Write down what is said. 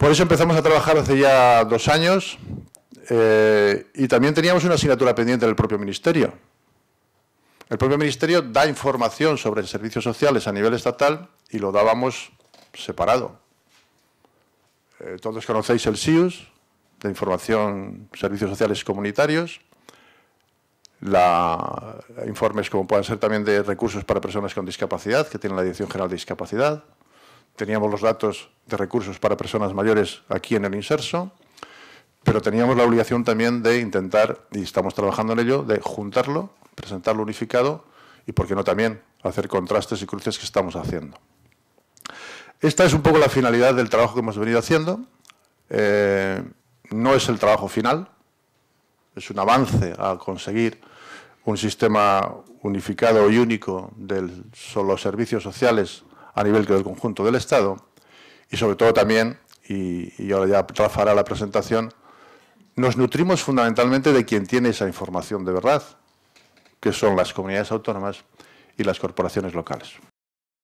Por eso empezamos a trabajar hace ya dos años eh, y también teníamos una asignatura pendiente del propio Ministerio. El propio Ministerio da información sobre servicios sociales a nivel estatal y lo dábamos separado. todos conocéis el SIUS, de Información Servicios Sociales Comunitarios, la, informes como pueden ser también de recursos para personas con discapacidad, que tiene la Dirección General de Discapacidad, teníamos los datos de recursos para personas mayores aquí en el inserso, pero teníamos la obligación también de intentar, y estamos trabajando en ello, de juntarlo, presentarlo unificado y, por qué no, también hacer contrastes y cruces que estamos haciendo. Esta es un poco la finalidad del trabajo que hemos venido haciendo. Eh, no es el trabajo final, es un avance a conseguir un sistema unificado y único de los servicios sociales a nivel que del conjunto del Estado y sobre todo también, y, ahora ya Rafa la presentación, nos nutrimos fundamentalmente de quien tiene esa información de verdad, que son las comunidades autónomas y las corporaciones locales.